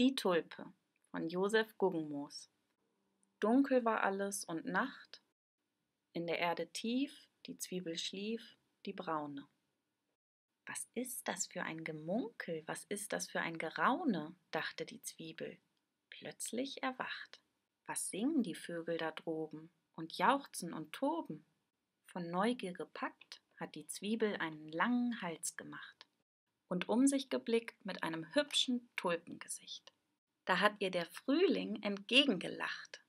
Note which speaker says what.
Speaker 1: Die Tulpe von Josef Guggenmoos. Dunkel war alles und Nacht, in der Erde tief, die Zwiebel schlief, die Braune. Was ist das für ein Gemunkel, was ist das für ein Geraune, dachte die Zwiebel, plötzlich erwacht. Was singen die Vögel da droben und jauchzen und toben? Von Neugier gepackt hat die Zwiebel einen langen Hals gemacht und um sich geblickt mit einem hübschen Tulpengesicht. Da hat ihr der Frühling entgegengelacht.